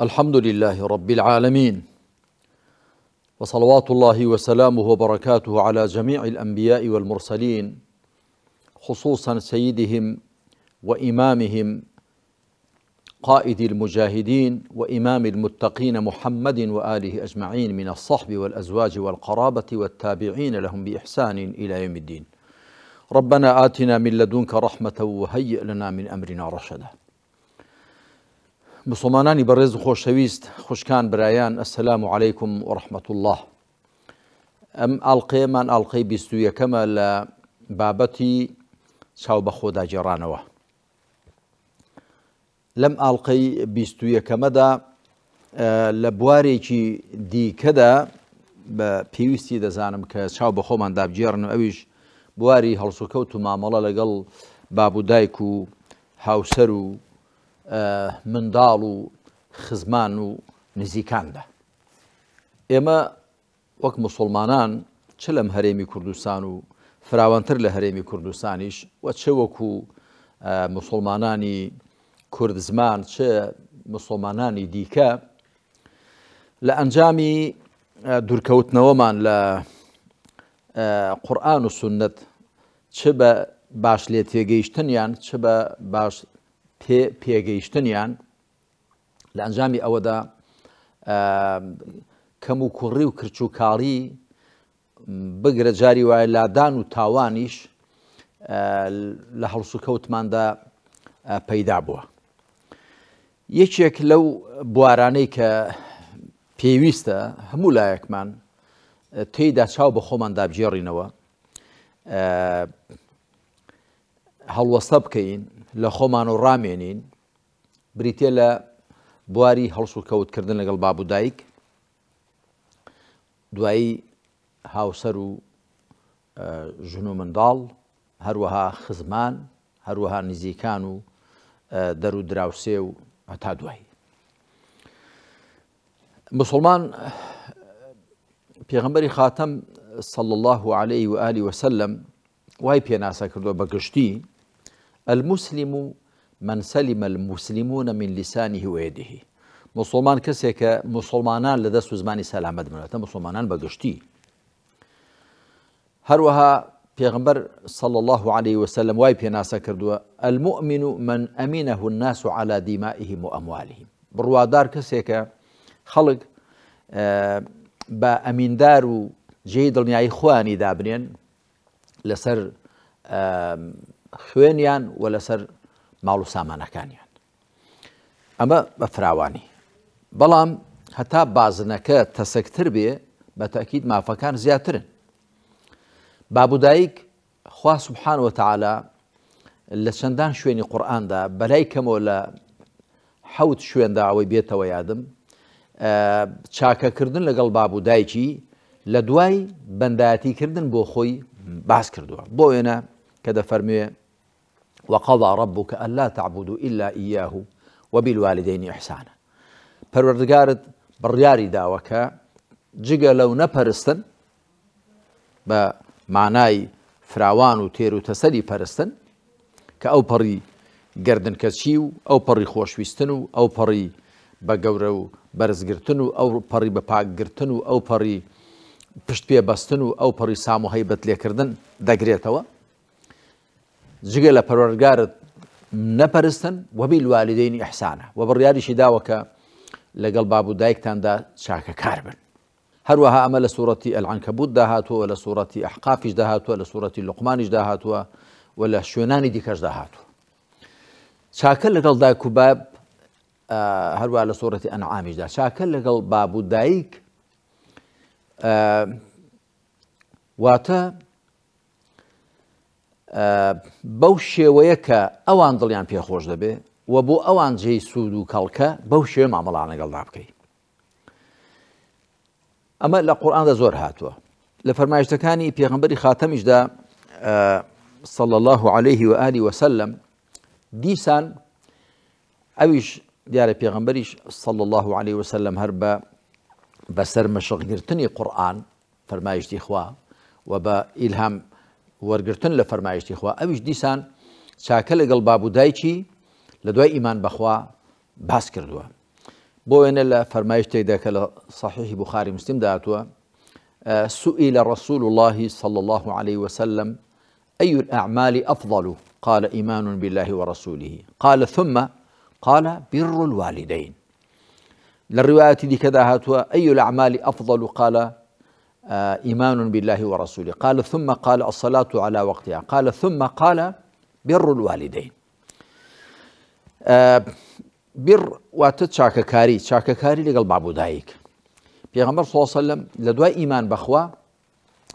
الحمد لله رب العالمين وصلوات الله وسلامه وبركاته على جميع الانبياء والمرسلين خصوصا سيدهم وامامهم قائد المجاهدين وامام المتقين محمد واله اجمعين من الصحب والازواج والقرابه والتابعين لهم باحسان الى يوم الدين ربنا اتنا من لدنك رحمه وهيئ لنا من امرنا رشدا بسڵمانانی بەڕێز و خۆشەویست خوشکان برایان ئەسەسلام و عیکم و ڕحمت الله ئەم ئاڵلقەیەمان ئاڵلقەی بیستویەکەمە لە بابەتی چاو بە خۆداجێڕانەوە لەم ئاڵلقەی بیستویەکەمەدا لە بوارێکی دیکەدا بە پێویستی دەزانم کە چاو بە خۆمان دابجێڕن ئەویش بواری هەڵسوکەوت و مامەڵە لەگەڵ بابودایک و هاوسەر و منداڵ و خزمان و نزیکاندا ئێمە وەک مسلمانان چ لەم هەرێمی کوردستان و فراوانتر لە هەرێمی کوردستانیش وە چ وەکو مسلمانانی کورد زمان چه مسلمانانی دیکە لە ئەنجامی دوورکەوتنەوەمان لە قورآن و سنت چ بە باش لێ تێگەیشتنیان چ بە باش پێگەیشتنیان لە ئەنجامی ئەوەدا کەم و کوڕی و کرچووکاڵی بگرە جاری وایە لادان و تاوانیش لە هەڵسو کەوتماندا پەیدا بووە. یەکێک لەو بوارانەی کە پێویستە هەموو لایەکمان تێیدا چاو بە خۆمان دابژێڕینەوە هەڵوەستە بکەین لە خۆمان و ڕامێنین بریتە لە بواری هەڵس و کەوتکردن لەگەڵ باب و دایک دوایی هاوسەر و ژن و منداڵ هەروەها خزمان هەروەها نزیکان و دەر و دراوسێ و هەتا دوایی مسلمان پێغمبەری خاتەم صل الله عليه و عالی وسلم وای پێناسە کردووە بەگشتی المسلم من سلم المسلمون من لسانه ويده مسلمان کەسێکە مسلمان لدى سوزمان و زمانی سەلامەت بنێتە مسلمانان بەگشتی هەروەها صلى الله عليه وسلم وای ناسا کردووە المؤمن من أمينه الناس على دیمائهم و بروادار بڕوادار خلق اه، با أمين دارو جيد جێی خواني دابنين لسر لەسەر اه، خوێنیان و لەسەر ماڵ و سامانەکانیان ئەمە بە فراوانی بەڵام هەتا بازنەکە تەسەکتر بێ بە تاکیید مافەکان زیاترن بابودایک خوا سبحان وتعالا لە چەندان شوێنی قورآاندا بەلای کەمەوە لە حەوت شوێندا ئەوەی بێتەوە یادم چاکەکردن لەگەڵ بابودایکی لە دوای بەندایەتیکردن بۆ خۆی باس کردووە بۆ وێنە کە دەفەرموێ وقضى ربك ألا تعبدوا إلا إياه وبالوالدين إحسانا پەروەردگارت برياري داوكا جگە لو نەپەرستن با مانای فراوان و تێر و تەسەری پەرستن کە ئەو پەڕی گردن کەچی او ئەو پەڕی او و ئەو پەڕی بە گەورە و بەرزگرتن و ئەو پەڕی بە پشت پێبەستن و ئەو پەڕی زجلة فرورجار نبرستن وبالوالدين إحسانه وبرياري شداوك لقل بابو دايكتان دا شاكا كاربن هروها أمل سورة العنكبوت دهاتو ولا سورة أحقافش دهاتو ولا سورة اللقمان دهاتو ولا شوناني ديكاش دهاتو شاكا لقل دايكو باب آه هروها على سورة دا ده شاكا لقل بابو دايك آه واتا بەو شێوەیە کە ئەوان دڵیان پێخۆش دەبێ و بۆ ئەوان جێی سوود و کەڵکە بەو شێ مامەڵانەگەڵدا بکەیت ئەمە لە قورآاندا زۆر هاتووە لە فەرمایشتەکانی پێغمبەری خاتەمیشدا صلى الله عليه وآله وسلم دیسان ئەویش دیارە پێغمبەریش صلى الله عليه وسلم هەر بە بەسەر مەشقگرتنی قورآن فەرمایشتی خوا و بە ئیلهام ورگرتن لە فەرمایشتی خوا ئەویش دیسان چاکە بابو دای چی دوای ایمان بخوا باس کردوا بوین وێنە لە فەرمایشتێکدا کە لە بخاری مسلم داتوا سئل رسول الله صلى الله عليه وسلم أي الأعمال أفضل قال إيمان بالله ورسوله قال ثم قال بر الوالدين للرواية دي كذا هاتوا أي الأعمال أفضل قال آه، إيمان بالله ورسوله قال ثم قال الصلاة على وقتها قال ثم قال بر الوالدين آه، بر واتت كاري كاري لقل چاکەکاری دايك بابوودایک صلى الله عليه وسلم لدواء إيمان بخوا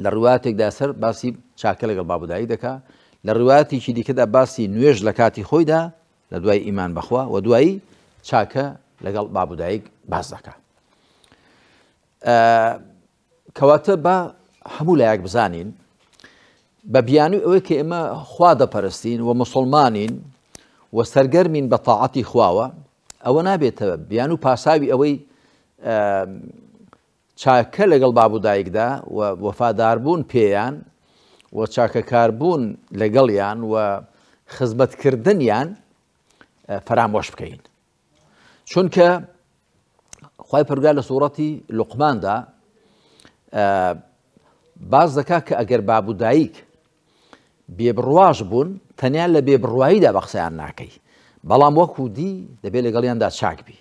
لرواتك سەر باسی چاکە لەگەڵ بابودایی دکا لە ڕواتێکی دیکەدا باسی نوێژ لە کاتی خۆیدا لە دوای ئیمان بەخوا و دوایی چاکە لەگەڵ بابودایک باز دەکات. آه، کەواتە بە هەموو لایەک بزانین بە بیانوی ئەوەی کە ئێمە خوا دەپەرستین و مسلمانین و سەرگەرمین بە تاعاتی خواوە ئەوە نابێتەوە بیان و پاساوی ئەوەی چاکە لەگەڵ بابوودایکدا وەفاداربوون پێیان و چاکەکاربوون لەگەڵیان و خزمەتکردنیان فرامۆش بکەین چونکە خی پرگا لە سوورەتی لوقماندا آه، باز دەکا کە ئەگەر باب و دایک بێبڕواژ بوون تەنیا لە بێبڕواییدا بەخسەیان ناکەی بەڵام وەکو دی دەبێت لەگەڵیاندا چاکبی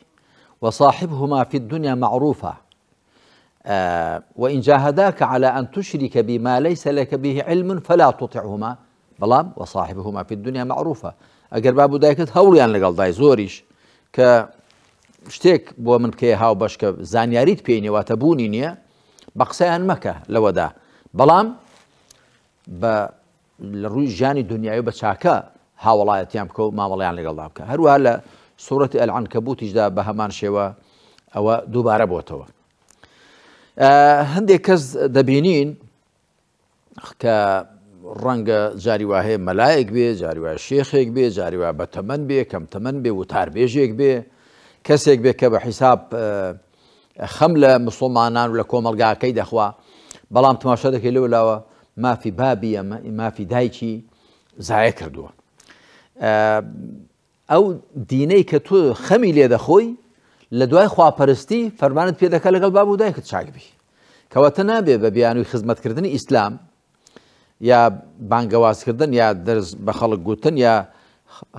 وصاحب هما في الدنيا معروفة آه وإن جاهداك على أن تشرك بما ليس لك به علم فلا تطعهما بلام وصاحبهما في الدنيا معروفة أجر باب دايكت هوليان لقل دای زوريش که شتێک بۆ من بکەی هاو که زانیاریت پینی و تبونی نیه بە قسەیان مەکە لەوەدا بەڵام بە ڕووی ژیانی دنیای بە چاکە هاوڵایەتیان بکە و مامەڵیان لەگەڵدا بکە هەروە لە سوورەتی ئەلعان کە بوتیشدا بە هەمان شێوە ئەوە دووبارە بۆتەوە هەندێک کەس دەبینین کە ڕەنگە جاری واهەیە مەلایەک بێ جاری وای شێخێک بێ جاری وا بەتەمەند بێ کەم تەمەند بێ و تاربێژێک بێ کەسێک بێ کە بە حیساب خەم لە مسلمانان و لە کۆمەلگاکەی دەخوا بەڵام تماشە دەکەی لەولاوە مافی بابی ئەمە مافی دایکی زایە کردووە. ئەو دینەی کە تو خەمی لێ دەخۆی لە دوای خواپەرستی فەرمانت پێ دەکە لەگەڵ باب و دایکت چاکبی کەواتە نابێ بە بیانوی خزمەتکردنی ئیسلام یا بانگەوازکردن یا دەرز بە خەڵک گوتن یا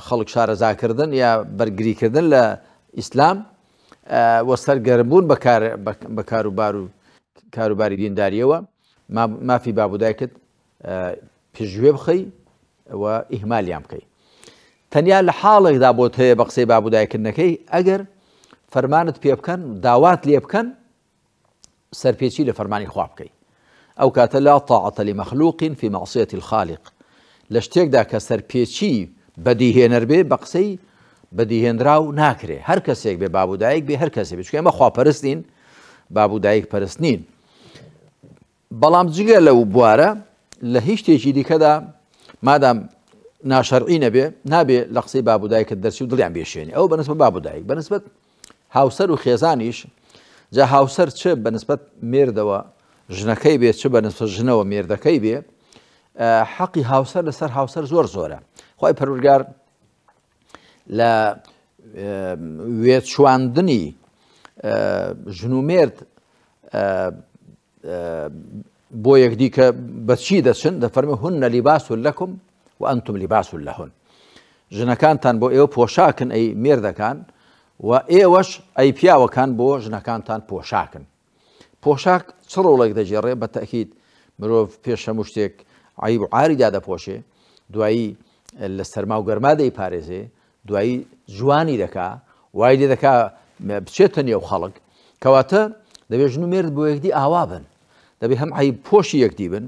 خەڵک شارەزاکردن یا بەرگریکردن لە ئیسلام وەسەرگەرمبوون بە کاروبار و کاروباری دینداریەوە مافی بابودایکت پێشگوێ بخەی ئەوە ئیهمالیان بکەی تەنیا لە حاڵێکدا بۆت هەیە بە قسەی بابودایکردنەکەی ئەگەر فەرمانت پێ بکەن داوات لێ بکەن سەرپێکی لە فەرمانی خواب بکەی ئەو کاتە لا تاعاتە لی مەخلووقین فی مەعسیەتی الخالق لە شتێکدا کە سەرپێکی بەدیهێنەر بێ بە قسەی بەدیهێنرا و ناکرێ هەر کەسێک بێ بابودایک بێ هەر کەسێک بچکە ئەمە خواپەرستین بابودایک پەرستنین بەڵام جگە لەو بوارە لە هیچ شتێکی دیکەدا مادام ناشەرعی نەبێ نابێ لە قسەی بابودایکە دەرسی و دڵیان بێشێنی ئەو بەنسبت بابودایک بەنسبت هاوسەر و خێزانیش جا هاوسەر چ بەنسبت مێردەوە ژنەکەی بێت چ بەنسبت ژنەوە مێردەکەی بێ حەقی هاوسەر لەسەر هاوسەر زۆر زۆرە خی پەرورگار لە وێت چواندنی ژنومێرد بۆ یەکدیکە بەچی دەچن دەفەرمە هون نە لیباس و لەکم و ئەنتم لیباس و لە هون ژنەکانتان بۆ ئێوە پۆشاکن ئەی مێردەکان و ئێوەش ئەی پیاوەکان بۆ ژنەکانتان پۆشاکن پۆشاک چ ڕۆڵێک دەجێڕێ بە تەکیید مرۆڤ پێش هەموو شتێک عیب و عاریدا دەپۆشێ دوایی لە سەرما و گەرمادەی پارێزێ دوایی جوانی دەکا وای لێ دەکا بچێتە نێو خەڵک کەواتە دەبێژن و مێرد بۆ یەکدی ئاوا بن دەبێ هەم حی پۆشی یەکدی بن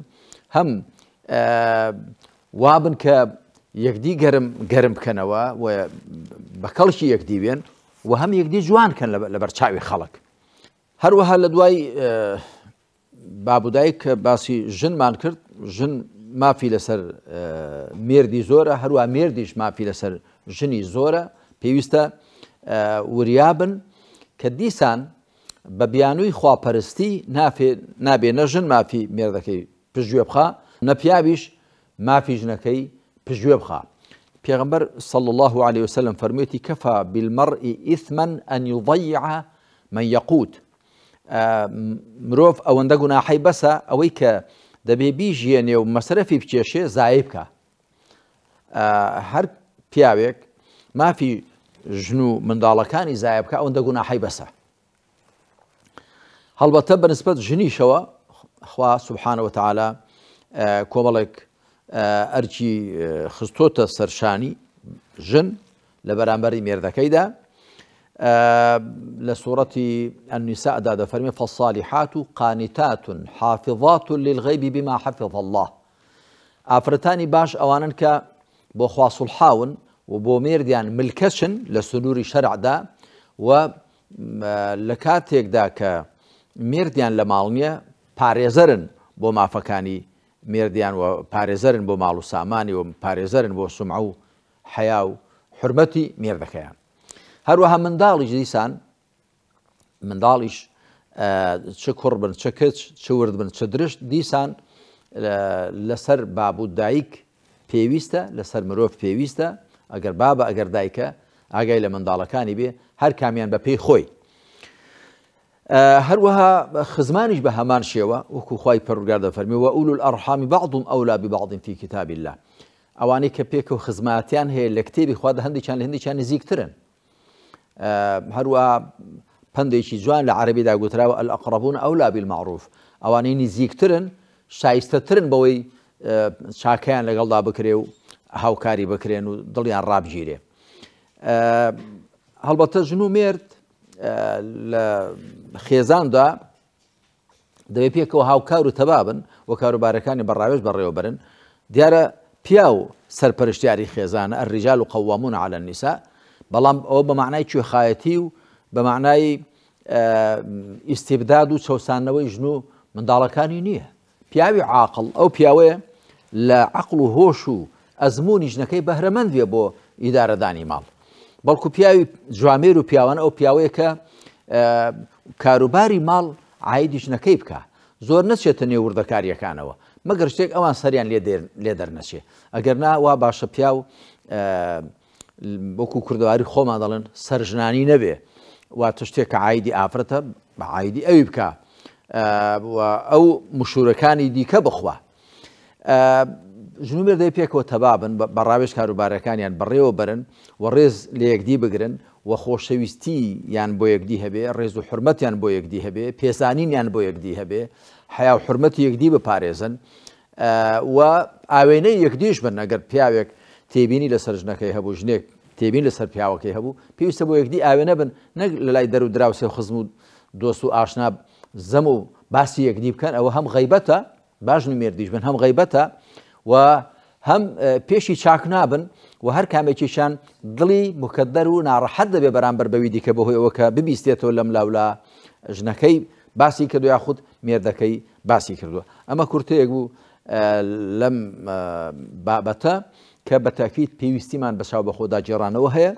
هەم وابن کە یەکدی گەرم گەرم بکەنەوە بە کەڵکی یەکدی بێن و هەم یەکدی جوانکەن لە بەرچاوی خەڵک هەروەها لە دوای بابودایی کە باسی ژنمان کرد ژن مافی لەسەر مێردی زۆرە هەروە مێردیش مافی لەسەر ژنی زۆرە پێویستە وریابن کە دیسان بە بیانووی خواپەرستی نابێ نەژن مافی مێردەکەی پژگوێ بخە نەپیاویش مافی ژنەکەی پژگوێ بخە. پێغمبەر صل الله عليه وسلم فەرموێتی کەفا بالمرء إثما أن یوضیع من مروف او ئەوەندە گوناحی بسا ئەوەی کە دەبێ بیژیە نێو مەسرەفی بچێشێ زایب بکە. هر پیاوێک مافی ژن و منداڵەکانی زایە بکە حيبسه هل بەسە هەڵبەتە جني شوا خوا سبحانەوە آه كومالك اه، ئەرچی اه، خستۆتە سەرشانی ژن لە ميردا مێردەکەیدا آه لسورة النساء دەفەرمی فرمي فالصالحات قانتات حافظات للغيب بما حفظ الله افرتاني باش ئەوانن كا بۆ خواسوڵحاون و بۆ مێردیان ملکەچن لە سنووری شەرعدا و لە کاتێکدا کە مردیان لە ماڵنیە پارێزەرن بۆ مافەکانی مردیان و پارێزەرن بۆ ماڵ و سامانی و پارێزەرن بۆ سومع و حیا و حرمەتی مێردەکەیان هەروەها منداڵیش دیسان منداڵیش چه کوڕ بن چه کچ چه ورد بن چه درشت دیسان لەسەر بابوو دایک پێویستە لەسەر مرۆڤ پێویستە اگر بابە ئەگەر دایکە ئاگای لە منداڵەکانی بێ هر کامیان بە پێی خۆی همان شیوا و کو خوای پرورگار خی پەرگار و ئول ئەڕحامی بعضم ئەولا ببعضین فی کتاب الله ئەوانەی کە پێک و خزماتیان هەیە لە کتێبی خوادا هەندێکیان لە هر وها هەروە چی جوان لە عربیدا گوتراوە ئەل ئەقربوون ئەولا بالمعروف ئەوانەی نزیکترن ترن بەوەی چاکیان لەگەڵدا بکرێ و هاوکاری بکرێن و دڵیان ڕابگیرێ. هەڵبەتە ژن و مرد لە خێزاندا دەوێت پێکەوە هاوکار و تەبابن وە کاروبارەکانی بەڕاوێژ بەڕێوە برن دیارە پیا و سەرپەرشتیاری خێزانە ئەریژال و قەوامون على نیسا بەڵام ئەوە بە معنای کوێخایەتی و بە معنای ئیسیبداد و چەسانەوەی ژن و منداڵەکانی نییە پیاوی عاقل ئەو پیاوەیە لە عقل و هۆش و ئەزمموی ژنەکەی بەهرەمەندوێ بۆ ئیدارەدانی ماڵ بەڵکو پیاوی جوامێر و پیاوان ئەو پیاوەیە کە کاروباری ماڵ عیدی ژنەکەی بکە زۆر نەچێتە نێوردەکاریەکانەوە مەگەر شتێک ئەوان سەریان لێ دەرنەچێ ئەگەر ناوا باشە پیا و بۆکو کوردواری خۆمان دەڵێن سەرژنانی نەبێ واتە شتێک کە عیدی ئافرەتە بە عیدی ئەوی بکە ئەو مشورەکانی دیکە بخوا ژنوبێ دەی پێکەوە تەبابن بەڕاوێش کاروبارەکانیان بڕێوە بەرن و ڕێز لە یەکدی بگرن و خۆشەویستی یان بۆ یەکدی هەبێ ڕێز و حرمەتیان بۆ یەکدی هەبێ پێزانینیان بۆ یەکدی هەبێ حیا و حرمەتی یەکدی بپارێزن و ئاوێنەی یەکدیش بن ئەگەر پیاوێک تێبینی لە سەرژنەکەی هەبوو ژنێک تێبین لە سەر پیاوەکەی هەبوو پێویستە بۆ یەکدی ئاوێنە بن نەک لە لای دەرو دراوسێ خزم و دۆست و ئاشنا زەم و باسی یەکدی بکەن ئەوە هەم غیبەتە باش نوێردیش بن هەم غیبەتە و هەم پێشی چاک نابن و هەر کامێکیشان دڵی مکەدەر و ناڕەحەت دەبێ بەرامبەر بەوی دیکە بەهۆی ئەوەکە ببیستێتەوە لەم لاولا ژنەکەی باسی کردو یاخود مێردەکەی باسی کردووە ئەمە کورتەیەک بوو لەم بابەتە کە بە تاکیت پێویستیمان بەساو بە خۆدا جێرانەوە هەیە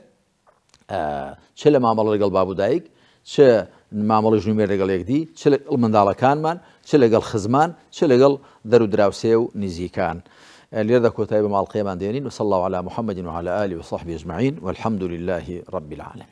چه لە مامەڵ لەگەڵ بابودایک چه مامەڵی ژنوێر لەگەڵ یەکدی چ منداڵەکانمان چ لەگەڵ خزمان چ لەگەڵ دەرودراوسێ و نزیکان. آه، لێردا کۆتایی بە ماڵقیێمان دێنین الله على محمد وعلى آله وصحبه أجمعين والحمد لله رب العالمين